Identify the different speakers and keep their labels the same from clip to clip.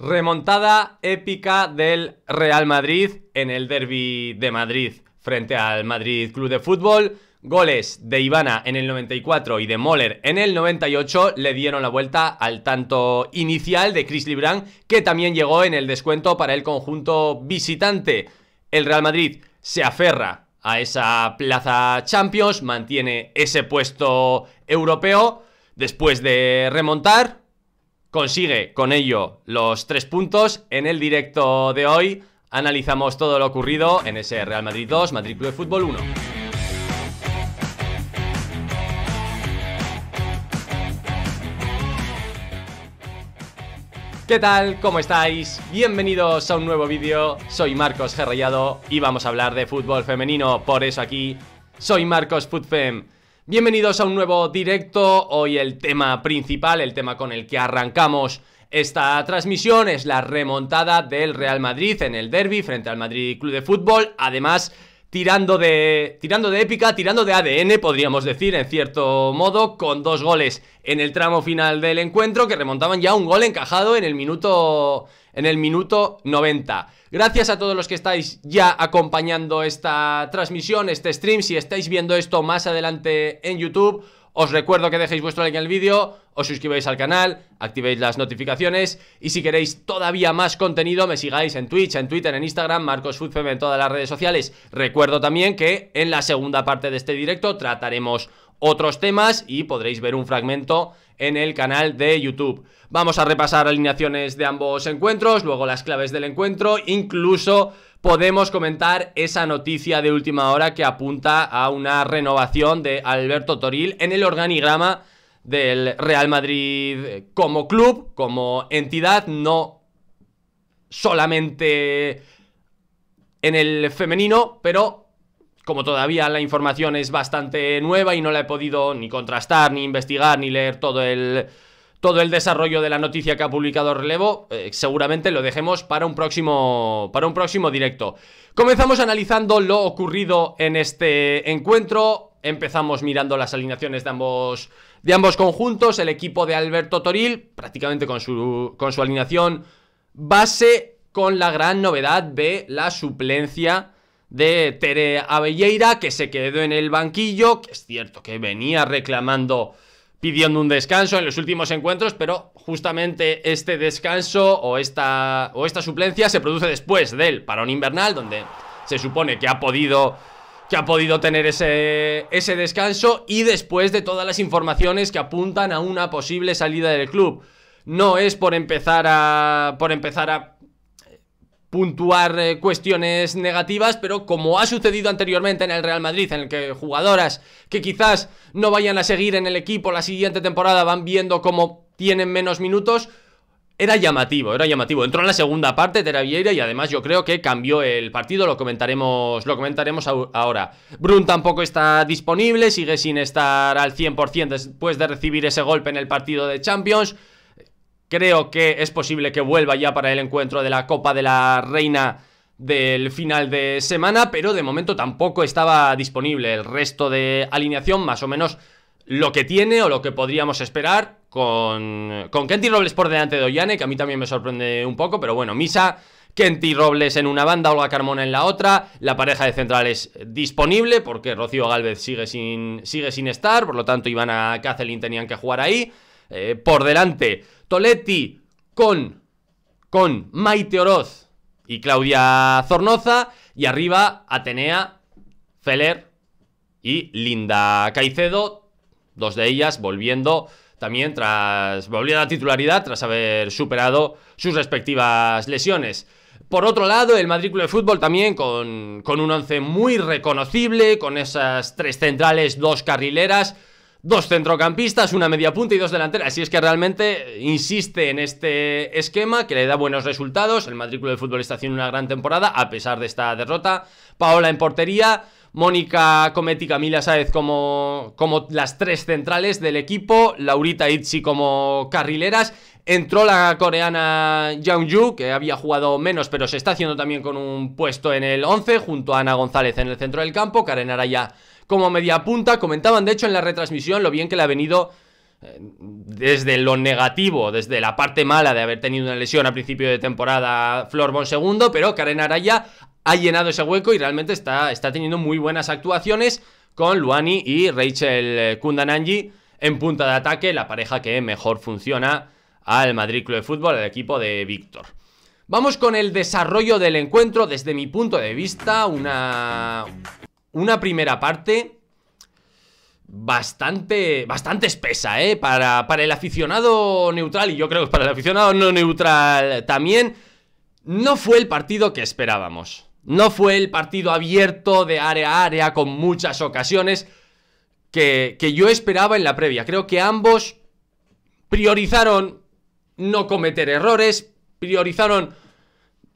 Speaker 1: Remontada épica del Real Madrid en el Derby de Madrid frente al Madrid Club de Fútbol. Goles de Ivana en el 94 y de Moller en el 98 le dieron la vuelta al tanto inicial de Chris Libran, que también llegó en el descuento para el conjunto visitante. El Real Madrid se aferra a esa plaza Champions, mantiene ese puesto europeo después de remontar consigue con ello los tres puntos. En el directo de hoy analizamos todo lo ocurrido en ese Real Madrid 2, Madrid Club de Fútbol 1. ¿Qué tal? ¿Cómo estáis? Bienvenidos a un nuevo vídeo. Soy Marcos Gerrellado y vamos a hablar de fútbol femenino. Por eso aquí soy Marcos Futfem. Bienvenidos a un nuevo directo, hoy el tema principal, el tema con el que arrancamos esta transmisión es la remontada del Real Madrid en el derby frente al Madrid Club de Fútbol, además tirando de, tirando de épica, tirando de ADN podríamos decir en cierto modo, con dos goles en el tramo final del encuentro que remontaban ya un gol encajado en el minuto en el minuto 90. Gracias a todos los que estáis ya acompañando esta transmisión, este stream, si estáis viendo esto más adelante en YouTube os recuerdo que dejéis vuestro like en el vídeo, os suscribáis al canal, activéis las notificaciones y si queréis todavía más contenido me sigáis en Twitch, en Twitter, en Instagram, Marcos MarcosFoodFM en todas las redes sociales. Recuerdo también que en la segunda parte de este directo trataremos otros temas y podréis ver un fragmento en el canal de YouTube. Vamos a repasar alineaciones de ambos encuentros, luego las claves del encuentro, incluso podemos comentar esa noticia de última hora que apunta a una renovación de Alberto Toril en el organigrama del Real Madrid como club, como entidad, no solamente en el femenino, pero como todavía la información es bastante nueva y no la he podido ni contrastar, ni investigar, ni leer todo el todo el desarrollo de la noticia que ha publicado Relevo eh, seguramente lo dejemos para un próximo para un próximo directo. Comenzamos analizando lo ocurrido en este encuentro, empezamos mirando las alineaciones de ambos de ambos conjuntos, el equipo de Alberto Toril prácticamente con su con su alineación base con la gran novedad de la suplencia de Tere Avelleira que se quedó en el banquillo, que es cierto que venía reclamando pidiendo un descanso en los últimos encuentros, pero justamente este descanso o esta, o esta suplencia se produce después del parón invernal, donde se supone que ha podido que ha podido tener ese, ese descanso y después de todas las informaciones que apuntan a una posible salida del club. No es por empezar a, por empezar a puntuar eh, cuestiones negativas, pero como ha sucedido anteriormente en el Real Madrid, en el que jugadoras que quizás no vayan a seguir en el equipo la siguiente temporada van viendo cómo tienen menos minutos, era llamativo, era llamativo. Entró en la segunda parte de Vieira y además yo creo que cambió el partido, lo comentaremos, lo comentaremos ahora. Brun tampoco está disponible, sigue sin estar al 100% después de recibir ese golpe en el partido de Champions. Creo que es posible que vuelva ya para el encuentro de la Copa de la Reina del final de semana, pero de momento tampoco estaba disponible el resto de alineación, más o menos lo que tiene o lo que podríamos esperar con, con Kenty Robles por delante de Ollane, que a mí también me sorprende un poco, pero bueno, Misa, Kenty Robles en una banda, Olga Carmona en la otra, la pareja de centrales disponible, porque Rocío Galvez sigue sin, sigue sin estar, por lo tanto Ivana Cacelin tenían que jugar ahí, eh, por delante. Toletti con, con Maite Oroz y Claudia Zornoza. Y arriba Atenea, Feller y Linda Caicedo. Dos de ellas volviendo también tras volviendo a la titularidad tras haber superado sus respectivas lesiones. Por otro lado, el Madrid de Fútbol también con, con un once muy reconocible, con esas tres centrales, dos carrileras, dos centrocampistas, una media punta y dos delanteras. Así es que realmente insiste en este esquema que le da buenos resultados. El matrícula de fútbol está haciendo una gran temporada a pesar de esta derrota. Paola en portería. Mónica Cometi Camila Sáez como, como las tres centrales del equipo, Laurita Itzi como carrileras, entró la coreana Yang Yu, que había jugado menos pero se está haciendo también con un puesto en el 11, junto a Ana González en el centro del campo, Karen Araya como media punta, Comentaban, de hecho, en la retransmisión lo bien que le ha venido eh, desde lo negativo, desde la parte mala de haber tenido una lesión a principio de temporada Flor segundo, pero Karen Araya ha llenado ese hueco y realmente está, está teniendo muy buenas actuaciones con Luani y Rachel Kundananji en punta de ataque, la pareja que mejor funciona al Madrid Club de Fútbol, el equipo de Víctor. Vamos con el desarrollo del encuentro desde mi punto de vista, una una primera parte bastante, bastante espesa, ¿eh? Para, el aficionado neutral, y yo creo que para el aficionado no neutral también, no fue el partido que esperábamos. No fue el partido abierto de área a área con muchas ocasiones que, que yo esperaba en la previa. Creo que ambos priorizaron no cometer errores, priorizaron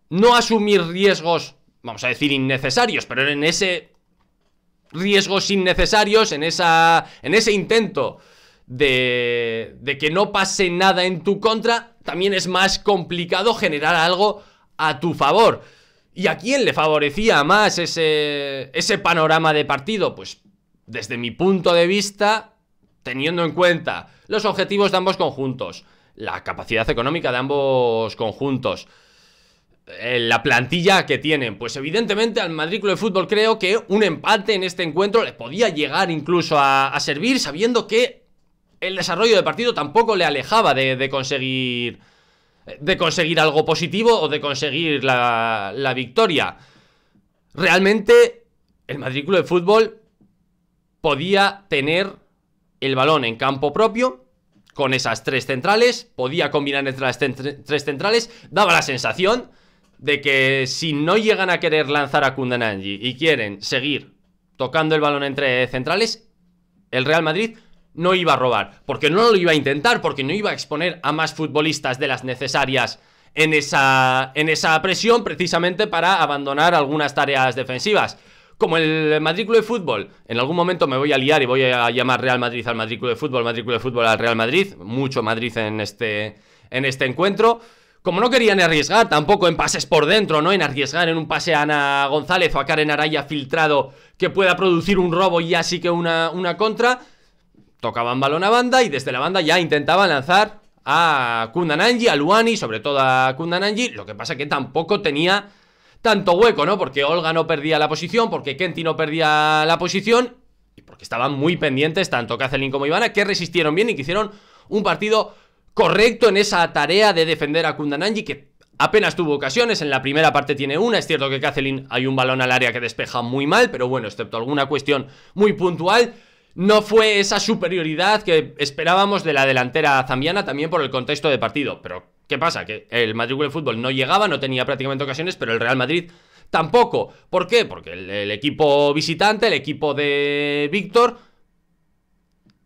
Speaker 1: no asumir riesgos, vamos a decir, innecesarios, pero en ese riesgos innecesarios, en, esa, en ese intento de, de que no pase nada en tu contra, también es más complicado generar algo a tu favor. ¿Y a quién le favorecía más ese, ese panorama de partido? Pues desde mi punto de vista, teniendo en cuenta los objetivos de ambos conjuntos, la capacidad económica de ambos conjuntos, eh, la plantilla que tienen. Pues evidentemente al madrículo de Fútbol creo que un empate en este encuentro ...le podía llegar incluso a, servir, sabiendo que el desarrollo del partido tampoco le alejaba de, conseguir de conseguir algo positivo o de conseguir la, victoria. Realmente el madrículo de Fútbol podía tener el balón en campo propio con esas tres centrales, podía combinar entre las tres centrales, daba la sensación de que si no llegan a querer lanzar a Kundananji y quieren seguir tocando el balón entre centrales, el Real Madrid no iba a robar, porque no lo iba a intentar, porque no iba a exponer a más futbolistas de las necesarias en esa, en esa presión precisamente para abandonar algunas tareas defensivas. Como el Madrid de Fútbol, en algún momento me voy a liar y voy a llamar Real Madrid al Madrid de Fútbol, Madrid de Fútbol al Real Madrid, mucho Madrid en este, en este encuentro como no querían arriesgar tampoco en pases por dentro, ¿no? En arriesgar en un pase a Ana González o a Karen Araya filtrado que pueda producir un robo y así que una, una contra, tocaban balón a banda y desde la banda ya intentaban lanzar a Kundananji, a Luani, sobre todo a Kundananji, lo que pasa que tampoco tenía tanto hueco, ¿no? Porque Olga no perdía la posición, porque Kenty no perdía la posición y porque estaban muy pendientes tanto Kathleen como Ivana, que resistieron bien y que hicieron un partido correcto en esa tarea de defender a Kundananji, que apenas tuvo ocasiones, en la primera parte tiene una, es cierto que Kathleen hay un balón al área que despeja muy mal, pero bueno, excepto alguna cuestión muy puntual, no fue esa superioridad que esperábamos de la delantera zambiana también por el contexto de partido, pero ¿qué pasa? Que el Madrid Fútbol no llegaba, no tenía prácticamente ocasiones, pero el Real Madrid tampoco. ¿Por qué? Porque el equipo visitante, el equipo de Víctor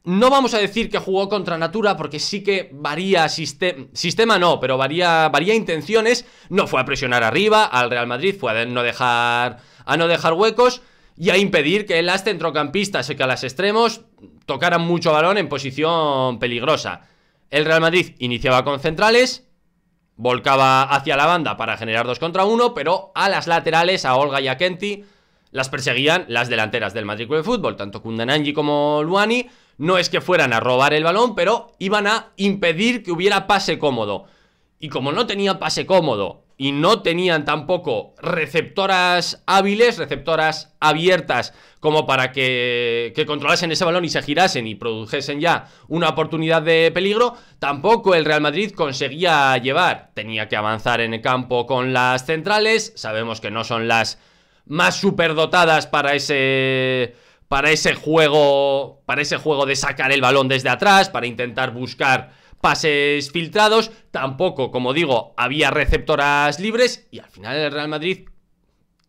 Speaker 1: no vamos a decir que jugó contra Natura porque sí que varía sistema, no, pero varía, varía intenciones. No fue a presionar arriba al Real Madrid, fue a no dejar, a no dejar huecos y a impedir que las centrocampistas y que a las extremos tocaran mucho balón en posición peligrosa. El Real Madrid iniciaba con centrales, volcaba hacia la banda para generar dos contra uno, pero a las laterales, a Olga y a Kenty, las perseguían las delanteras del Madrid Club de Fútbol, tanto Kundananji como Luani, no es que fueran a robar el balón, pero iban a impedir que hubiera pase cómodo. Y como no tenía pase cómodo y no tenían tampoco receptoras hábiles, receptoras abiertas como para que, que controlasen ese balón y se girasen y produjesen ya una oportunidad de peligro, tampoco el Real Madrid conseguía llevar. Tenía que avanzar en el campo con las centrales, sabemos que no son las más superdotadas para ese para ese juego, para ese juego de sacar el balón desde atrás, para intentar buscar pases filtrados, tampoco, como digo, había receptoras libres y al final el Real Madrid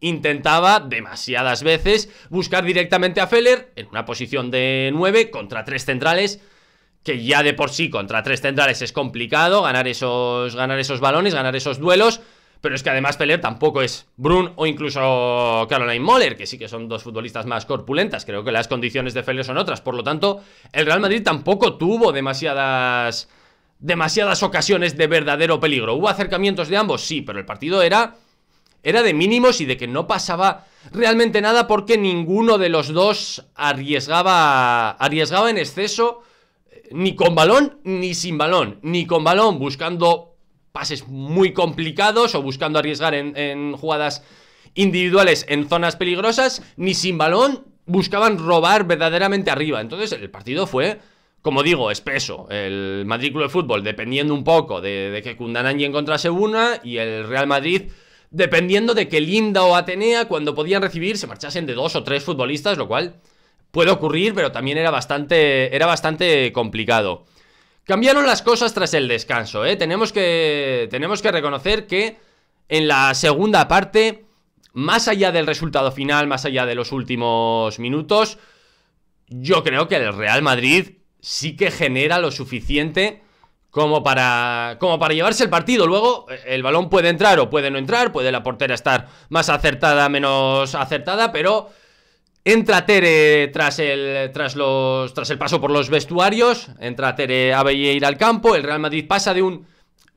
Speaker 1: intentaba demasiadas veces buscar directamente a Feller en una posición de 9 contra tres centrales que ya de por sí contra tres centrales es complicado ganar esos ganar esos balones, ganar esos duelos pero es que además Peller tampoco es Brun o incluso Caroline Moller, que sí que son dos futbolistas más corpulentas. Creo que las condiciones de Feller son otras. Por lo tanto, el Real Madrid tampoco tuvo demasiadas demasiadas ocasiones de verdadero peligro. ¿Hubo acercamientos de ambos? Sí, pero el partido era era de mínimos y de que no pasaba realmente nada porque ninguno de los dos arriesgaba, arriesgaba en exceso eh, ni con balón ni sin balón, ni con balón buscando pases muy complicados o buscando arriesgar en, jugadas individuales en zonas peligrosas, ni sin balón buscaban robar verdaderamente arriba. Entonces el partido fue como digo, espeso. El Madrid Club de Fútbol dependiendo un poco de, que en encontrase una y el Real Madrid dependiendo de que Linda o Atenea cuando podían recibir se marchasen de dos o tres futbolistas, lo cual puede ocurrir, pero también era bastante, era bastante complicado. Cambiaron las cosas tras el descanso, ¿eh? Tenemos que, tenemos que reconocer que en la segunda parte, más allá del resultado final, más allá de los últimos minutos, yo creo que el Real Madrid sí que genera lo suficiente como para, como para llevarse el partido. Luego el balón puede entrar o puede no entrar, puede la portera estar más acertada, menos acertada, pero Entra Tere tras el, tras, los, tras el paso por los vestuarios. Entra Tere a ir al campo. El Real Madrid pasa de un.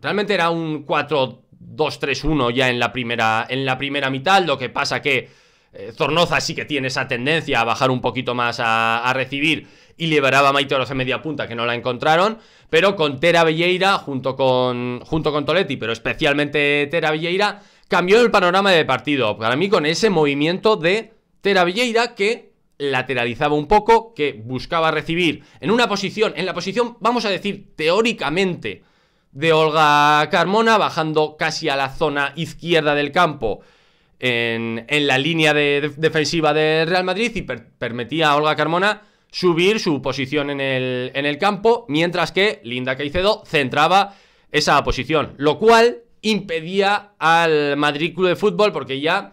Speaker 1: Realmente era un 4-2-3-1 ya en la, primera, en la primera mitad. Lo que pasa que eh, Zornoza sí que tiene esa tendencia a bajar un poquito más a, recibir y liberaba a Maite Oroz en media punta, que no la encontraron, pero con Tera Velleira, junto con, junto con Toletti, pero especialmente Tera Villeira, cambió el panorama de partido. Para mí, con ese movimiento de Tera Villeira que lateralizaba un poco, que buscaba recibir en una posición, en la posición, vamos a decir, teóricamente, de Olga Carmona, bajando casi a la zona izquierda del campo, en, la línea de, defensiva de Real Madrid, y permitía a Olga Carmona subir su posición en el, en el campo, mientras que Linda Caicedo centraba esa posición, lo cual impedía al Madrid Club de Fútbol, porque ya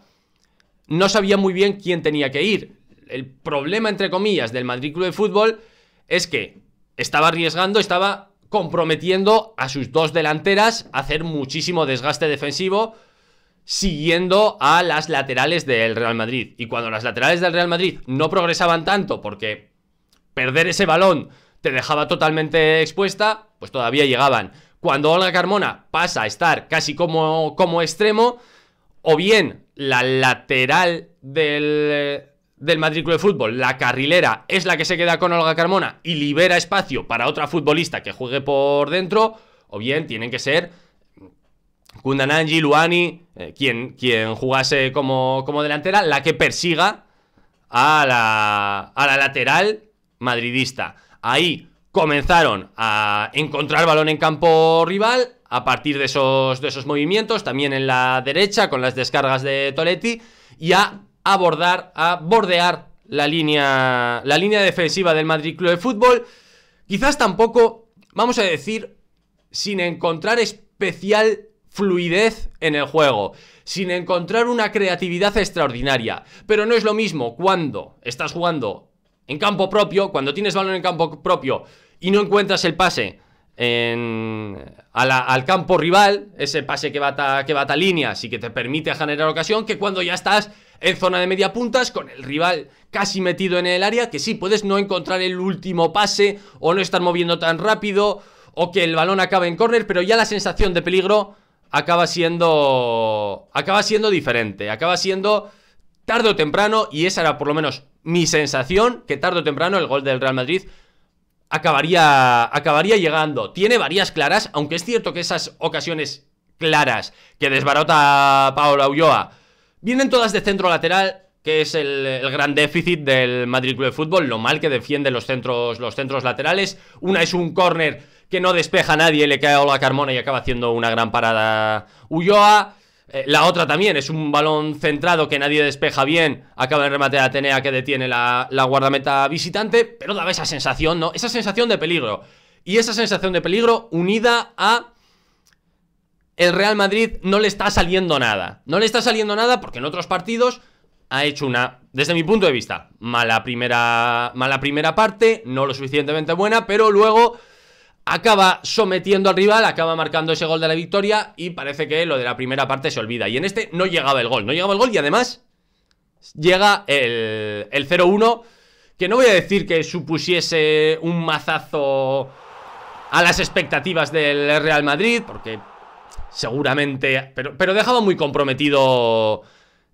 Speaker 1: no sabía muy bien quién tenía que ir. El problema, entre comillas, del Madrid Club de Fútbol es que estaba arriesgando, estaba comprometiendo a sus dos delanteras a hacer muchísimo desgaste defensivo siguiendo a las laterales del Real Madrid. Y cuando las laterales del Real Madrid no progresaban tanto porque perder ese balón te dejaba totalmente expuesta, pues todavía llegaban. Cuando Olga Carmona pasa a estar casi como, como extremo, o bien la lateral del, eh, del Club de fútbol, la carrilera, es la que se queda con Olga Carmona y libera espacio para otra futbolista que juegue por dentro, o bien tienen que ser Kundananji, Luani, eh, quien, quien, jugase como, como, delantera, la que persiga a la, a la lateral madridista. Ahí comenzaron a encontrar balón en campo rival, a partir de esos, de esos movimientos, también en la derecha con las descargas de Toletti y a abordar, a bordear la línea, la línea defensiva del Madrid Club de Fútbol. Quizás tampoco, vamos a decir, sin encontrar especial fluidez en el juego, sin encontrar una creatividad extraordinaria. Pero no es lo mismo cuando estás jugando en campo propio, cuando tienes balón en campo propio y no encuentras el pase en, al campo rival, ese pase que bata, que bata líneas y que te permite generar ocasión, que cuando ya estás en zona de media puntas, con el rival casi metido en el área, que sí, puedes no encontrar el último pase o no estar moviendo tan rápido o que el balón acabe en córner, pero ya la sensación de peligro acaba siendo acaba siendo diferente, acaba siendo tarde o temprano y esa era por lo menos mi sensación que tarde o temprano el gol del Real Madrid acabaría, acabaría llegando. Tiene varias claras, aunque es cierto que esas ocasiones claras que desbarota Paola Ulloa vienen todas de centro lateral, que es el, gran déficit del Madrid Club de Fútbol, lo mal que defiende los centros, los centros laterales. Una es un córner que no despeja a nadie, le cae a Ola Carmona y acaba haciendo una gran parada Ulloa. Eh, la otra también es un balón centrado que nadie despeja bien. Acaba de remate de Atenea que detiene la, la guardameta visitante. Pero daba esa sensación, ¿no? Esa sensación de peligro. Y esa sensación de peligro unida a el Real Madrid no le está saliendo nada. No le está saliendo nada porque en otros partidos ha hecho una, desde mi punto de vista, mala primera, mala primera parte, no lo suficientemente buena, pero luego acaba sometiendo al rival, acaba marcando ese gol de la victoria y parece que lo de la primera parte se olvida. Y en este no llegaba el gol, no llegaba el gol y además llega el, el 0-1, que no voy a decir que supusiese un mazazo a las expectativas del Real Madrid, porque seguramente, pero, pero dejaba muy comprometido,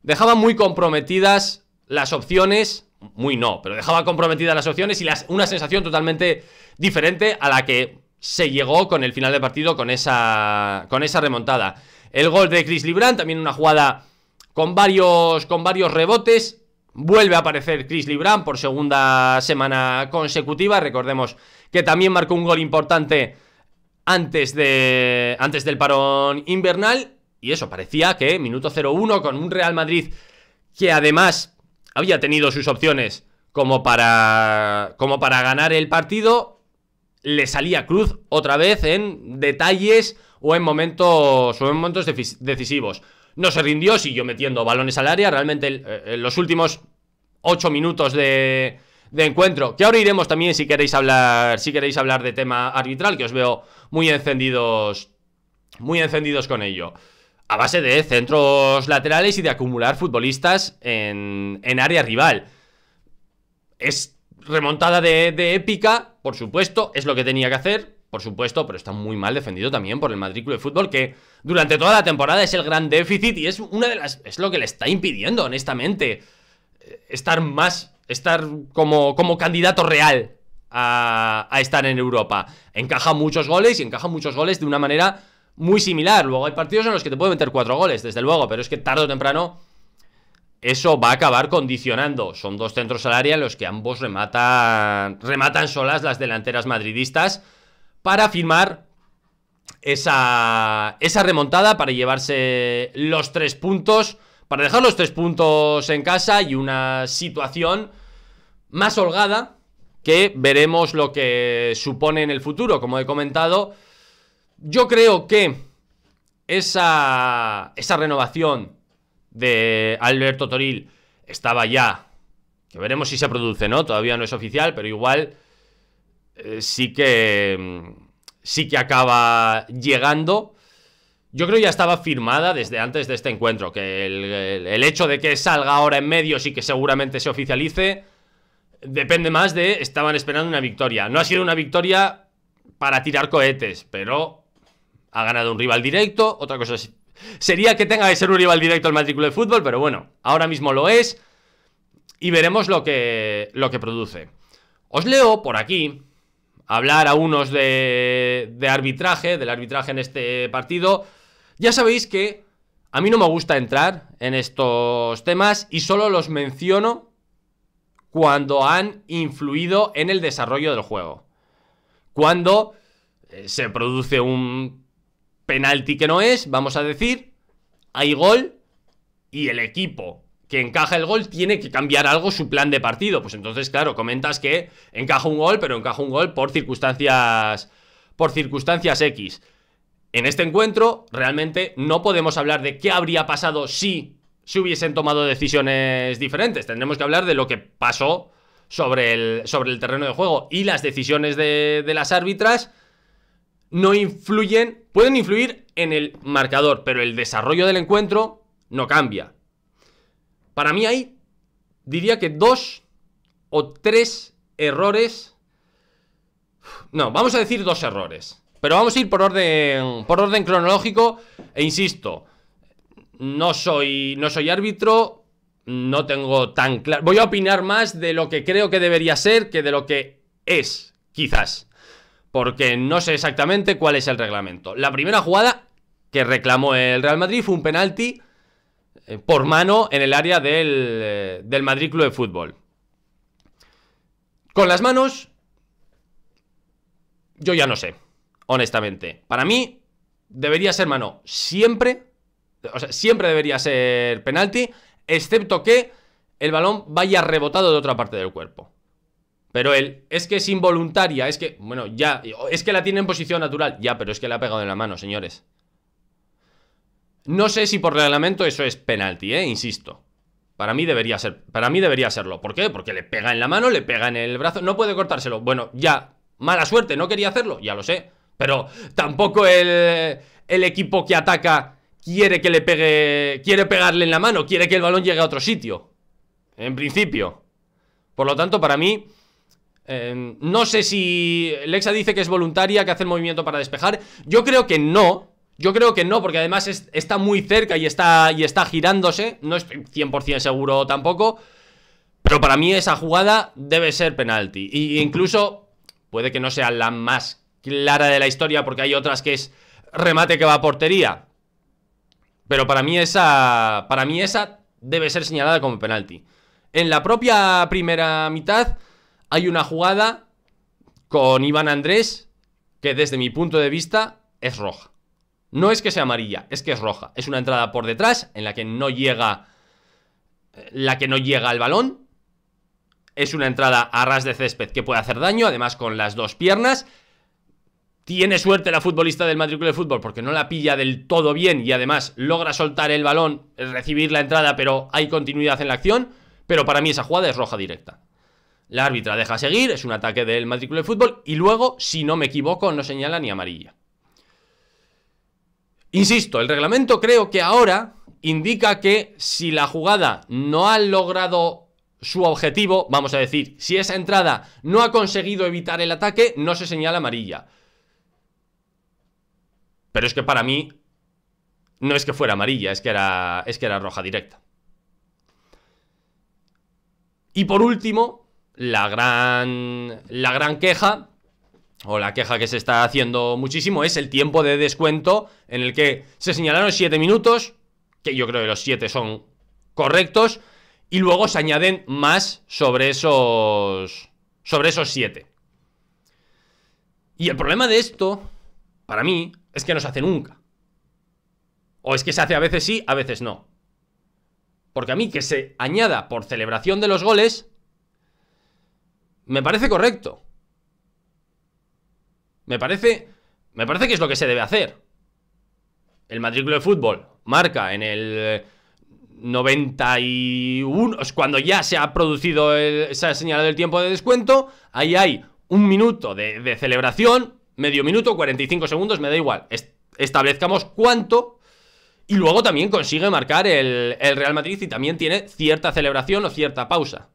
Speaker 1: dejaba muy comprometidas las opciones, muy no, pero dejaba comprometidas las opciones y una sensación totalmente diferente a la que se llegó con el final de partido con esa, con esa remontada. El gol de Chris Libran, también una jugada con varios, con varios rebotes. Vuelve a aparecer Chris Libran por segunda semana consecutiva. Recordemos que también marcó un gol importante antes, de, antes del parón invernal. Y eso, parecía que minuto 0-1 con un Real Madrid que además había tenido sus opciones como para, como para ganar el partido le salía cruz otra vez en detalles o en momentos, o en momentos decisivos. No se rindió, siguió metiendo balones al área. Realmente eh, los últimos 8 minutos de, de encuentro. Que ahora iremos también si queréis hablar. Si queréis hablar de tema arbitral, que os veo muy encendidos. Muy encendidos con ello. A base de centros laterales y de acumular futbolistas en, en área rival. Es remontada de, épica, por supuesto, es lo que tenía que hacer, por supuesto, pero está muy mal defendido también por el Madrid de Fútbol, que durante toda la temporada es el gran déficit y es una de las. es lo que le está impidiendo, honestamente. Eh, estar más. estar como, como candidato real a, a estar en Europa. Encaja muchos goles y encaja muchos goles de una manera muy similar. Luego hay partidos en los que te puede meter cuatro goles, desde luego, pero es que tarde o temprano eso va a acabar condicionando. Son dos centros al área en los que ambos rematan, rematan solas las delanteras madridistas para firmar esa, esa remontada, para llevarse los tres puntos, para dejar los tres puntos en casa y una situación más holgada que veremos lo que supone en el futuro, como he comentado. Yo creo que esa, esa renovación de Alberto Toril estaba ya, que veremos si se produce, ¿no? Todavía no es oficial, pero igual eh, sí que mm, sí que acaba llegando. Yo creo que ya estaba firmada desde antes de este encuentro, que el, hecho de que salga ahora en medio y que seguramente se oficialice depende más de estaban esperando una victoria. No ha sido una victoria para tirar cohetes, pero ha ganado un rival directo, otra cosa es Sería que tenga que ser un rival directo al matrícula de fútbol, pero bueno, ahora mismo lo es y veremos lo que, lo que produce. Os leo por aquí hablar a unos de, de arbitraje, del arbitraje en este partido. Ya sabéis que a mí no me gusta entrar en estos temas y solo los menciono cuando han influido en el desarrollo del juego. Cuando eh, se produce un penalti que no es, vamos a decir, hay gol y el equipo que encaja el gol tiene que cambiar algo su plan de partido. Pues entonces, claro, comentas que encaja un gol, pero encaja un gol por circunstancias por circunstancias X. En este encuentro realmente no podemos hablar de qué habría pasado si se hubiesen tomado decisiones diferentes. Tendremos que hablar de lo que pasó sobre el, sobre el terreno de juego y las decisiones de, de las árbitras no influyen, pueden influir en el marcador, pero el desarrollo del encuentro no cambia. Para mí hay, diría que dos o tres errores. No, vamos a decir dos errores. Pero vamos a ir por orden, por orden cronológico e insisto, no soy, no soy árbitro, no tengo tan claro... Voy a opinar más de lo que creo que debería ser que de lo que es, quizás porque no sé exactamente cuál es el reglamento. La primera jugada que reclamó el Real Madrid fue un penalti eh, por mano en el área del, eh, del Madrid Club de Fútbol. Con las manos, yo ya no sé, honestamente. Para mí, debería ser mano siempre, o sea, siempre debería ser penalti, excepto que el balón vaya rebotado de otra parte del cuerpo. Pero él, es que es involuntaria, es que, bueno, ya, es que la tiene en posición natural, ya, pero es que la ha pegado en la mano, señores. No sé si por reglamento eso es penalti, eh, insisto. Para mí debería ser, para mí debería serlo. ¿Por qué? Porque le pega en la mano, le pega en el brazo, no puede cortárselo. Bueno, ya, mala suerte, no quería hacerlo, ya lo sé. Pero tampoco el, el equipo que ataca quiere que le pegue, quiere pegarle en la mano, quiere que el balón llegue a otro sitio. En principio. Por lo tanto, para mí, Em, no sé si Lexa dice que es voluntaria, que hace el movimiento para despejar. Yo creo que no. Yo creo que no, porque además está muy cerca y está, y está girándose. No estoy 100% seguro tampoco. Pero para mí esa jugada debe ser penalti. Y incluso puede que no sea la más clara de la historia, porque hay otras que es remate que va a portería. Pero para mí esa, para mí esa debe ser señalada como penalti. En la propia primera mitad hay una jugada con Iván Andrés que desde mi punto de vista es roja. No es que sea amarilla, es que es roja. Es una entrada por detrás en la que no llega eh, la que no llega al balón. Es una entrada a ras de césped que puede hacer daño, además con las dos piernas. Tiene suerte la futbolista del matrícula de fútbol porque no la pilla del todo bien y además logra soltar el balón, recibir la entrada, pero hay continuidad en la acción. Pero para mí esa jugada es roja directa. La árbitra deja seguir, es un ataque del matrícula de fútbol y luego, si no me equivoco, no señala ni amarilla. Insisto, el reglamento creo que ahora indica que si la jugada no ha logrado su objetivo, vamos a decir, si esa entrada no ha conseguido evitar el ataque, no se señala amarilla. Pero es que para mí no es que fuera amarilla, es que era, es que era roja directa. Y por último, la gran, la gran queja o la queja que se está haciendo muchísimo es el tiempo de descuento en el que se señalaron 7 minutos, que yo creo que los 7 son correctos, y luego se añaden más sobre esos sobre esos 7. Y el problema de esto, para mí, es que no se hace nunca. O es que se hace a veces sí, a veces no. Porque a mí que se añada por celebración de los goles me parece correcto. Me parece. Me parece que es lo que se debe hacer. El matrícula de fútbol marca en el 91. Eh, cuando ya se ha producido el, señal del señalado el tiempo de descuento. Ahí hay un minuto de, celebración. Medio minuto, 45 segundos, me da igual. establezcamos cuánto y luego también consigue marcar el, el, Real Madrid y también tiene cierta celebración o cierta pausa.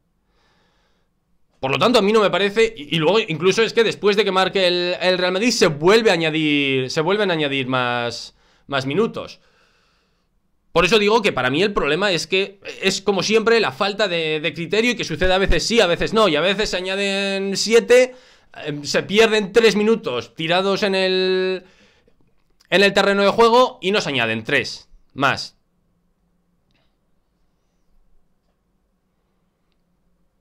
Speaker 1: Por lo tanto, a mí no me parece. Y, luego, incluso es que después de que marque el, Real Madrid, se vuelve a añadir. Se vuelven a añadir más, más minutos. Por eso digo que para mí el problema es que es como siempre la falta de, criterio y que sucede a veces sí, a veces no. Y a veces se añaden siete, eh, se pierden tres minutos tirados en el, en el terreno de juego y nos añaden tres más.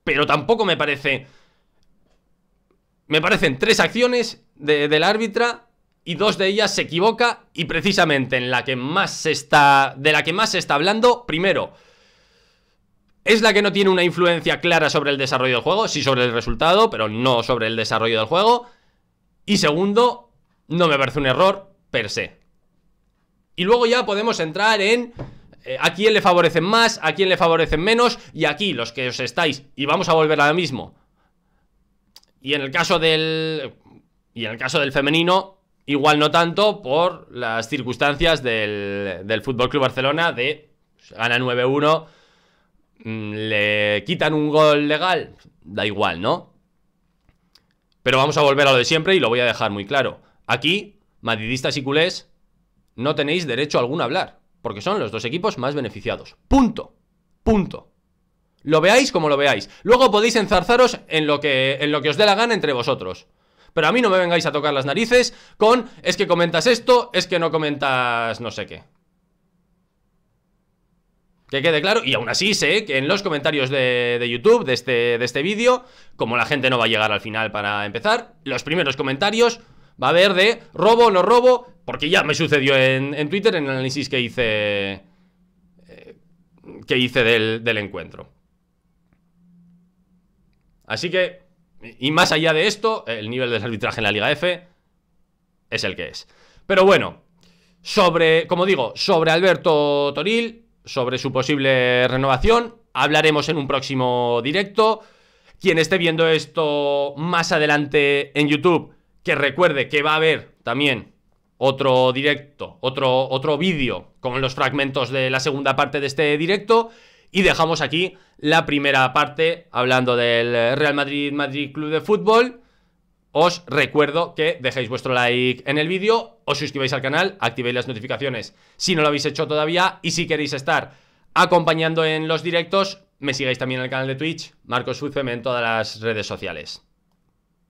Speaker 1: pero tampoco me parece... Me parecen tres acciones de, del árbitra y dos de ellas se equivoca y precisamente en la que más se está... De la que más se está hablando, primero... ¿Es la que no tiene una influencia clara sobre el desarrollo del juego? Sí, sobre el resultado, pero no sobre el desarrollo del juego. Y segundo, no me parece un error per se. Y luego ya podemos entrar en eh, a quién le favorecen más, a quién le favorecen menos, y aquí los que os estáis, y vamos a volver ahora mismo. Y en el caso del. Y en el caso del femenino, igual no tanto por las circunstancias del, del Fútbol Club Barcelona de pues, gana 9-1, mm, le quitan un gol legal, da igual, ¿no? Pero vamos a volver a lo de siempre y lo voy a dejar muy claro. Aquí, madridistas y culés, no tenéis derecho alguno a hablar. Porque son los dos equipos más beneficiados. Punto. Punto. Lo veáis como lo veáis. Luego podéis enzarzaros en lo que, en lo que os dé la gana entre vosotros. Pero a mí no me vengáis a tocar las narices con es que comentas esto, es que no comentas no sé qué. Que quede claro, y aún así sé que en los comentarios de, YouTube de este, de este vídeo, como la gente no va a llegar al final para empezar, los primeros comentarios Va a haber de robo, no robo, porque ya me sucedió en, Twitter en el análisis que hice, eh, que hice del, del encuentro. Así que, y más allá de esto, el nivel del arbitraje en la Liga F es el que es. Pero bueno, sobre, como digo, sobre Alberto Toril, sobre su posible renovación, hablaremos en un próximo directo. Quien esté viendo esto más adelante en YouTube, que recuerde que va a haber también otro directo, otro, otro vídeo con los fragmentos de la segunda parte de este directo. Y dejamos aquí la primera parte hablando del Real Madrid Madrid Club de Fútbol. Os recuerdo que dejéis vuestro like en el vídeo, os suscribáis al canal, activéis las notificaciones si no lo habéis hecho todavía y si queréis estar acompañando en los directos, me sigáis también en el canal de Twitch, Marcos Suceme en todas las redes sociales.